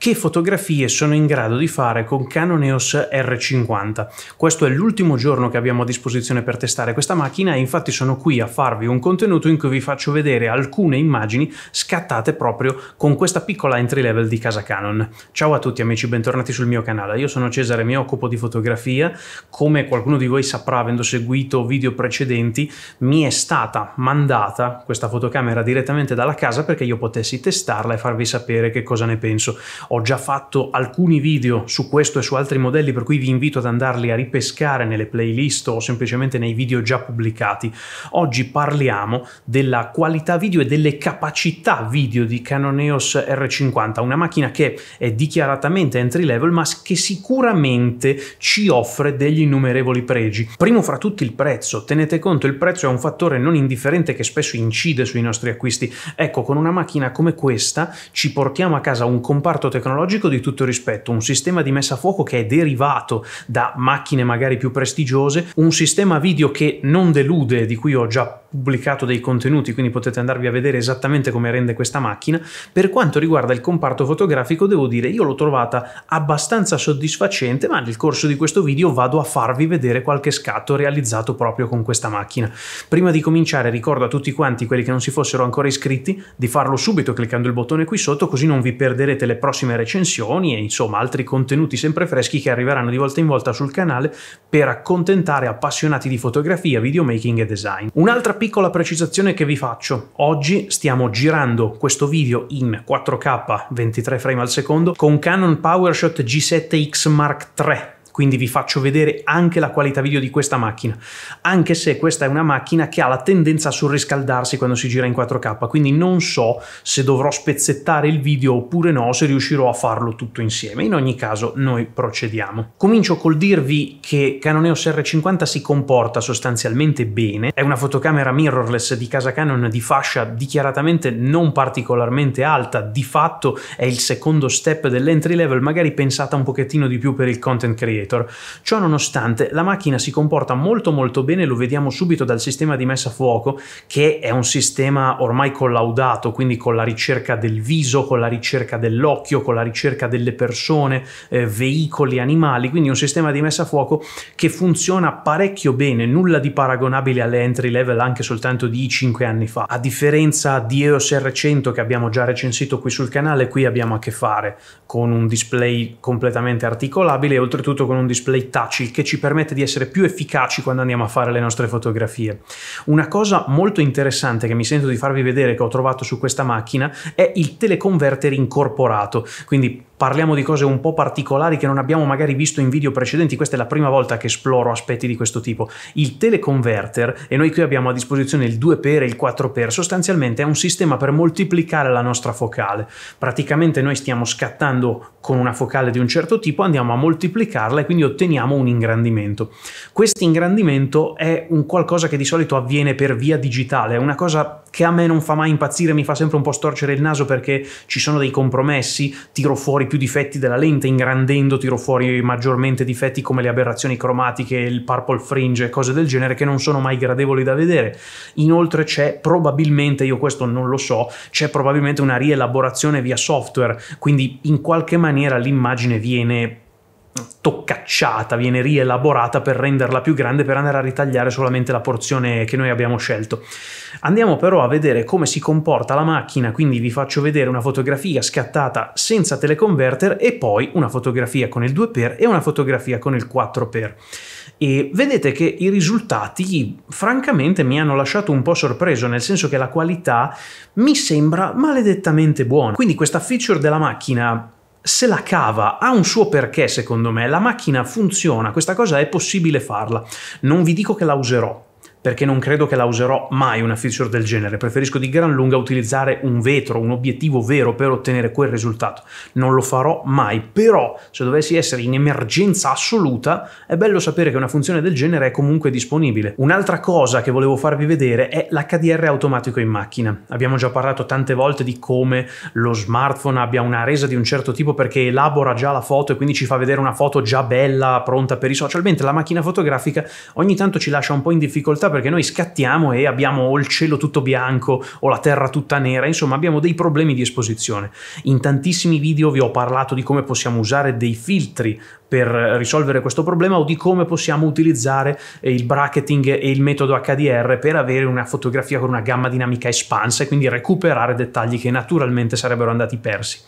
che fotografie sono in grado di fare con Canon EOS R50. Questo è l'ultimo giorno che abbiamo a disposizione per testare questa macchina e infatti sono qui a farvi un contenuto in cui vi faccio vedere alcune immagini scattate proprio con questa piccola entry level di casa Canon. Ciao a tutti amici, bentornati sul mio canale. Io sono Cesare, mi occupo di fotografia. Come qualcuno di voi saprà avendo seguito video precedenti, mi è stata mandata questa fotocamera direttamente dalla casa perché io potessi testarla e farvi sapere che cosa ne penso. Ho già fatto alcuni video su questo e su altri modelli, per cui vi invito ad andarli a ripescare nelle playlist o semplicemente nei video già pubblicati. Oggi parliamo della qualità video e delle capacità video di Canon EOS R50, una macchina che è dichiaratamente entry level, ma che sicuramente ci offre degli innumerevoli pregi. Primo fra tutti il prezzo. Tenete conto, il prezzo è un fattore non indifferente che spesso incide sui nostri acquisti. Ecco, con una macchina come questa ci portiamo a casa un comparto tecnologico tecnologico di tutto rispetto, un sistema di messa a fuoco che è derivato da macchine magari più prestigiose, un sistema video che non delude, di cui ho già pubblicato dei contenuti, quindi potete andarvi a vedere esattamente come rende questa macchina. Per quanto riguarda il comparto fotografico, devo dire, io l'ho trovata abbastanza soddisfacente, ma nel corso di questo video vado a farvi vedere qualche scatto realizzato proprio con questa macchina. Prima di cominciare ricordo a tutti quanti quelli che non si fossero ancora iscritti di farlo subito cliccando il bottone qui sotto, così non vi perderete le prossime tantissime recensioni e insomma altri contenuti sempre freschi che arriveranno di volta in volta sul canale per accontentare appassionati di fotografia, videomaking e design. Un'altra piccola precisazione che vi faccio, oggi stiamo girando questo video in 4K 23 frame al secondo con Canon PowerShot G7X Mark III quindi vi faccio vedere anche la qualità video di questa macchina, anche se questa è una macchina che ha la tendenza a surriscaldarsi quando si gira in 4K, quindi non so se dovrò spezzettare il video oppure no, se riuscirò a farlo tutto insieme, in ogni caso noi procediamo. Comincio col dirvi che Canon EOS R50 si comporta sostanzialmente bene, è una fotocamera mirrorless di casa Canon di fascia dichiaratamente non particolarmente alta, di fatto è il secondo step dell'entry level, magari pensata un pochettino di più per il content creator Navigator. Ciò nonostante la macchina si comporta molto molto bene, lo vediamo subito dal sistema di messa a fuoco che è un sistema ormai collaudato, quindi con la ricerca del viso, con la ricerca dell'occhio, con la ricerca delle persone, eh, veicoli, animali, quindi un sistema di messa a fuoco che funziona parecchio bene, nulla di paragonabile alle entry level anche soltanto di 5 anni fa. A differenza di EOS R100 che abbiamo già recensito qui sul canale, qui abbiamo a che fare con un display completamente articolabile e oltretutto con un display touch, il che ci permette di essere più efficaci quando andiamo a fare le nostre fotografie. Una cosa molto interessante che mi sento di farvi vedere che ho trovato su questa macchina è il teleconverter incorporato, quindi parliamo di cose un po' particolari che non abbiamo magari visto in video precedenti, questa è la prima volta che esploro aspetti di questo tipo. Il teleconverter, e noi qui abbiamo a disposizione il 2x e il 4x, sostanzialmente è un sistema per moltiplicare la nostra focale. Praticamente noi stiamo scattando con una focale di un certo tipo, andiamo a moltiplicarla e quindi otteniamo un ingrandimento. Questo ingrandimento è un qualcosa che di solito avviene per via digitale, è una cosa che a me non fa mai impazzire, mi fa sempre un po' storcere il naso perché ci sono dei compromessi, tiro fuori più difetti della lente, ingrandendo tiro fuori maggiormente difetti come le aberrazioni cromatiche, il purple fringe e cose del genere che non sono mai gradevoli da vedere. Inoltre c'è probabilmente, io questo non lo so, c'è probabilmente una rielaborazione via software, quindi in qualche maniera l'immagine viene toccacciata, viene rielaborata per renderla più grande per andare a ritagliare solamente la porzione che noi abbiamo scelto. Andiamo però a vedere come si comporta la macchina, quindi vi faccio vedere una fotografia scattata senza teleconverter e poi una fotografia con il 2x e una fotografia con il 4x. E vedete che i risultati francamente mi hanno lasciato un po' sorpreso, nel senso che la qualità mi sembra maledettamente buona. Quindi questa feature della macchina se la cava ha un suo perché secondo me, la macchina funziona, questa cosa è possibile farla. Non vi dico che la userò, perché non credo che la userò mai una feature del genere, preferisco di gran lunga utilizzare un vetro, un obiettivo vero per ottenere quel risultato, non lo farò mai, però se dovessi essere in emergenza assoluta è bello sapere che una funzione del genere è comunque disponibile. Un'altra cosa che volevo farvi vedere è l'HDR automatico in macchina, abbiamo già parlato tante volte di come lo smartphone abbia una resa di un certo tipo perché elabora già la foto e quindi ci fa vedere una foto già bella, pronta per i social, mentre la macchina fotografica ogni tanto ci lascia un po' in difficoltà perché noi scattiamo e abbiamo o il cielo tutto bianco o la terra tutta nera, insomma abbiamo dei problemi di esposizione. In tantissimi video vi ho parlato di come possiamo usare dei filtri per risolvere questo problema o di come possiamo utilizzare il bracketing e il metodo HDR per avere una fotografia con una gamma dinamica espansa e quindi recuperare dettagli che naturalmente sarebbero andati persi.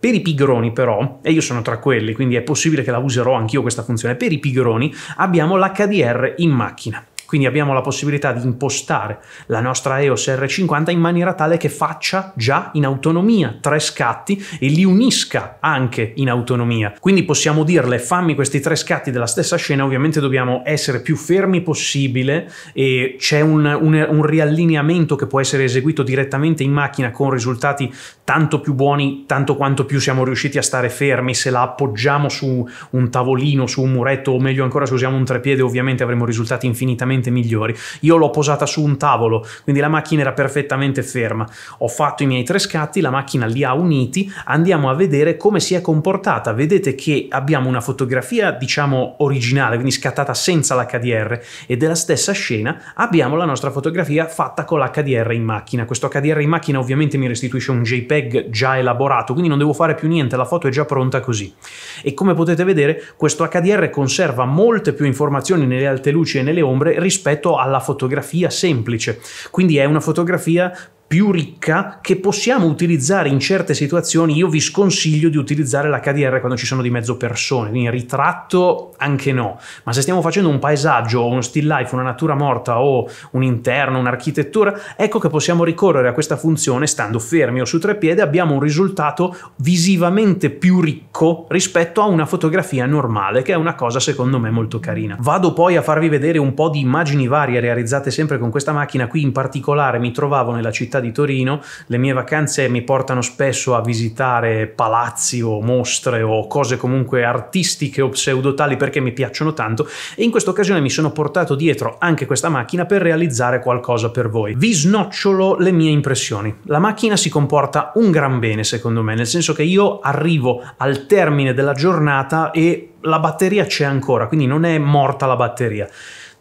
Per i pigroni però, e io sono tra quelli, quindi è possibile che la userò anch'io questa funzione, per i pigroni abbiamo l'HDR in macchina. Quindi abbiamo la possibilità di impostare la nostra EOS R50 in maniera tale che faccia già in autonomia tre scatti e li unisca anche in autonomia. Quindi possiamo dirle fammi questi tre scatti della stessa scena, ovviamente dobbiamo essere più fermi possibile e c'è un, un, un riallineamento che può essere eseguito direttamente in macchina con risultati tanto più buoni, tanto quanto più siamo riusciti a stare fermi, se la appoggiamo su un tavolino, su un muretto o meglio ancora se usiamo un trepiede ovviamente avremo risultati infinitamente sicuramente migliori. Io l'ho posata su un tavolo, quindi la macchina era perfettamente ferma. Ho fatto i miei tre scatti, la macchina li ha uniti, andiamo a vedere come si è comportata. Vedete che abbiamo una fotografia, diciamo, originale, quindi scattata senza l'HDR e della stessa scena abbiamo la nostra fotografia fatta con l'HDR in macchina. Questo HDR in macchina ovviamente mi restituisce un JPEG già elaborato, quindi non devo fare più niente, la foto è già pronta così. E come potete vedere, questo HDR conserva molte più informazioni nelle alte luci e nelle ombre rispetto alla fotografia semplice. Quindi è una fotografia più ricca che possiamo utilizzare in certe situazioni. Io vi sconsiglio di utilizzare l'HDR quando ci sono di mezzo persone, quindi ritratto anche no, ma se stiamo facendo un paesaggio, uno still life, una natura morta o un interno, un'architettura, ecco che possiamo ricorrere a questa funzione stando fermi o su tre piedi, abbiamo un risultato visivamente più ricco rispetto a una fotografia normale, che è una cosa secondo me molto carina. Vado poi a farvi vedere un po' di immagini varie realizzate sempre con questa macchina, qui in particolare mi trovavo nella città di Torino, le mie vacanze mi portano spesso a visitare palazzi o mostre o cose comunque artistiche o pseudotali perché mi piacciono tanto e in questa occasione mi sono portato dietro anche questa macchina per realizzare qualcosa per voi. Vi snocciolo le mie impressioni. La macchina si comporta un gran bene secondo me, nel senso che io arrivo al termine della giornata e la batteria c'è ancora, quindi non è morta la batteria.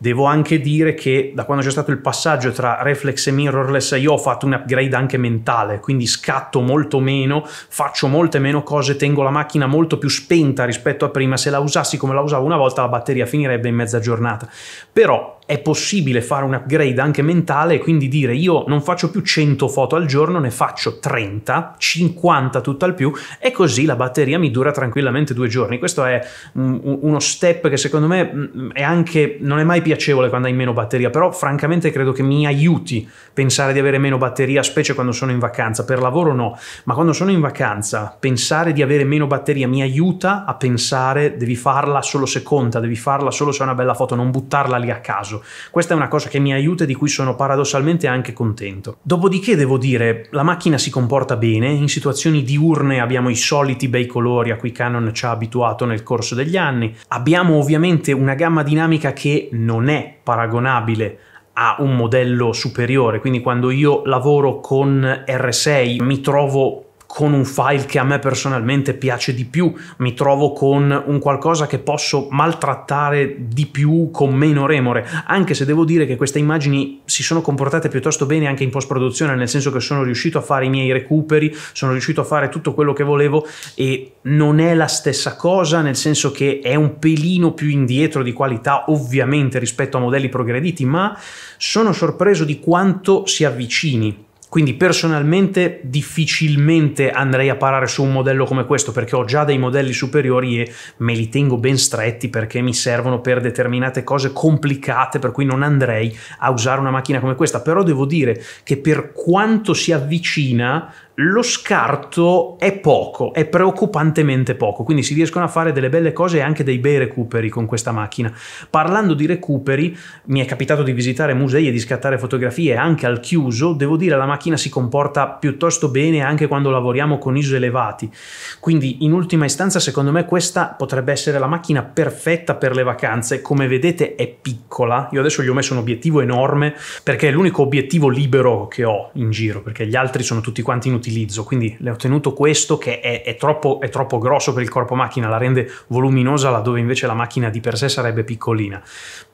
Devo anche dire che da quando c'è stato il passaggio tra reflex e mirrorless io ho fatto un upgrade anche mentale, quindi scatto molto meno, faccio molte meno cose, tengo la macchina molto più spenta rispetto a prima, se la usassi come la usavo una volta la batteria finirebbe in mezza giornata. Però è possibile fare un upgrade anche mentale e quindi dire io non faccio più 100 foto al giorno, ne faccio 30, 50 tutt'al più e così la batteria mi dura tranquillamente due giorni. Questo è uno step che secondo me mm, mm, è anche, non è mai piacevole quando hai meno batteria, però francamente credo che mi aiuti pensare di avere meno batteria, specie quando sono in vacanza, per lavoro no, ma quando sono in vacanza pensare di avere meno batteria mi aiuta a pensare devi farla solo se conta, devi farla solo se è una bella foto, non buttarla lì a caso coraggio. Questa è una cosa che mi aiuta e di cui sono paradossalmente anche contento. Dopodiché devo dire, la macchina si comporta bene, in situazioni diurne abbiamo i soliti bei colori a cui Canon ci ha abituato nel corso degli anni, abbiamo ovviamente una gamma dinamica che non è paragonabile a un modello superiore, quindi quando io lavoro con R6 mi trovo con un file che a me personalmente piace di più, mi trovo con un qualcosa che posso maltrattare di più con meno remore, anche se devo dire che queste immagini si sono comportate piuttosto bene anche in post produzione, nel senso che sono riuscito a fare i miei recuperi, sono riuscito a fare tutto quello che volevo e non è la stessa cosa, nel senso che è un pelino più indietro di qualità ovviamente rispetto a modelli progrediti, ma sono sorpreso di quanto si avvicini quindi personalmente difficilmente andrei a parare su un modello come questo perché ho già dei modelli superiori e me li tengo ben stretti perché mi servono per determinate cose complicate per cui non andrei a usare una macchina come questa. Però devo dire che per quanto si avvicina lo scarto è poco, è preoccupantemente poco, quindi si riescono a fare delle belle cose e anche dei bei recuperi con questa macchina. Parlando di recuperi, mi è capitato di visitare musei e di scattare fotografie anche al chiuso, devo dire la macchina si comporta piuttosto bene anche quando lavoriamo con ISO elevati, quindi in ultima istanza secondo me questa potrebbe essere la macchina perfetta per le vacanze, come vedete è piccola, io adesso gli ho messo un obiettivo enorme perché è l'unico obiettivo libero che ho in giro, perché gli altri sono tutti quanti inutili utilizzo. Quindi le ho ottenuto questo che è, è, troppo, è troppo grosso per il corpo macchina, la rende voluminosa laddove invece la macchina di per sé sarebbe piccolina.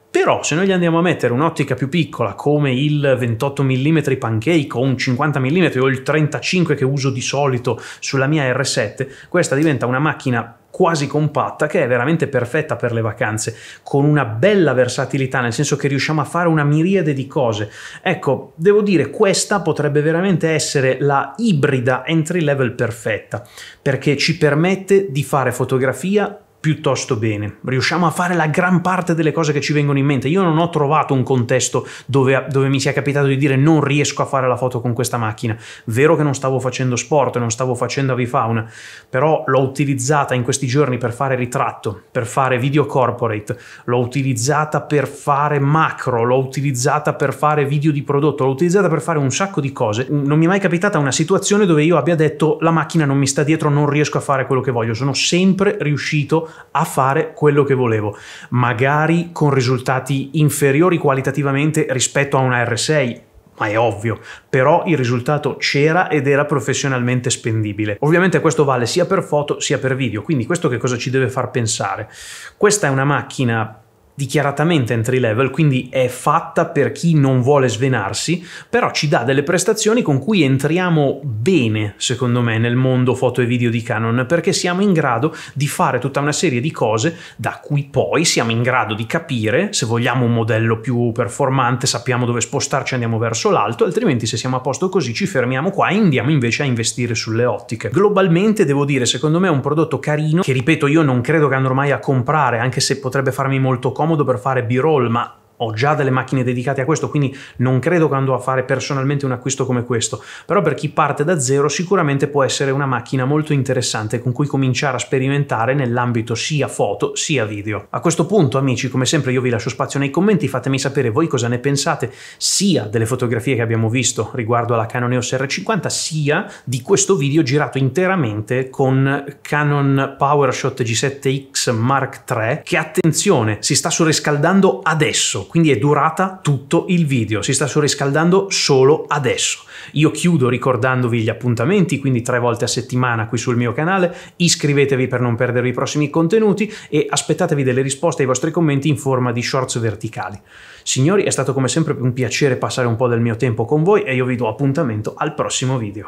Però se noi gli andiamo a mettere un'ottica più piccola come il 28 mm pancake o un 50 mm o il 35 che uso di solito sulla mia R7, questa diventa una macchina quasi compatta che è veramente perfetta per le vacanze, con una bella versatilità, nel senso che riusciamo a fare una miriade di cose. Ecco, devo dire, questa potrebbe veramente essere la ibrida entry level perfetta, perché ci permette di fare fotografia piuttosto bene, riusciamo a fare la gran parte delle cose che ci vengono in mente. Io non ho trovato un contesto dove, dove, mi sia capitato di dire non riesco a fare la foto con questa macchina. Vero che non stavo facendo sport, non stavo facendo avifauna, però l'ho utilizzata in questi giorni per fare ritratto, per fare video corporate, l'ho utilizzata per fare macro, l'ho utilizzata per fare video di prodotto, l'ho utilizzata per fare un sacco di cose. Non mi è mai capitata una situazione dove io abbia detto la macchina non mi sta dietro, non riesco a fare quello che voglio. Sono sempre riuscito a a fare quello che volevo, magari con risultati inferiori qualitativamente rispetto a una R6 ma è ovvio, però il risultato c'era ed era professionalmente spendibile. Ovviamente questo vale sia per foto sia per video, quindi questo che cosa ci deve far pensare? Questa è una macchina dichiaratamente entry level, quindi è fatta per chi non vuole svenarsi, però ci dà delle prestazioni con cui entriamo bene, secondo me, nel mondo foto e video di Canon, perché siamo in grado di fare tutta una serie di cose da cui poi siamo in grado di capire se vogliamo un modello più performante, sappiamo dove spostarci, andiamo verso l'alto, altrimenti se siamo a posto così ci fermiamo qua e andiamo invece a investire sulle ottiche. Globalmente devo dire, secondo me è un prodotto carino che ripeto io non credo che andrò mai a comprare, anche se potrebbe farmi molto comodo comodo per fare b-roll, ma ho già delle macchine dedicate a questo, quindi non credo che andrò a fare personalmente un acquisto come questo, però per chi parte da zero sicuramente può essere una macchina molto interessante con cui cominciare a sperimentare nell'ambito sia foto sia video. A questo punto amici, come sempre io vi lascio spazio nei commenti, fatemi sapere voi cosa ne pensate sia delle fotografie che abbiamo visto riguardo alla Canon EOS R50, sia di questo video girato interamente con Canon PowerShot G7X Mark III, che attenzione, si sta surriscaldando adesso quindi è durata tutto il video, si sta surriscaldando solo adesso. Io chiudo ricordandovi gli appuntamenti, quindi tre volte a settimana qui sul mio canale, iscrivetevi per non perdervi i prossimi contenuti e aspettatevi delle risposte ai vostri commenti in forma di shorts verticali. Signori, è stato come sempre un piacere passare un po' del mio tempo con voi e io vi do appuntamento al prossimo video.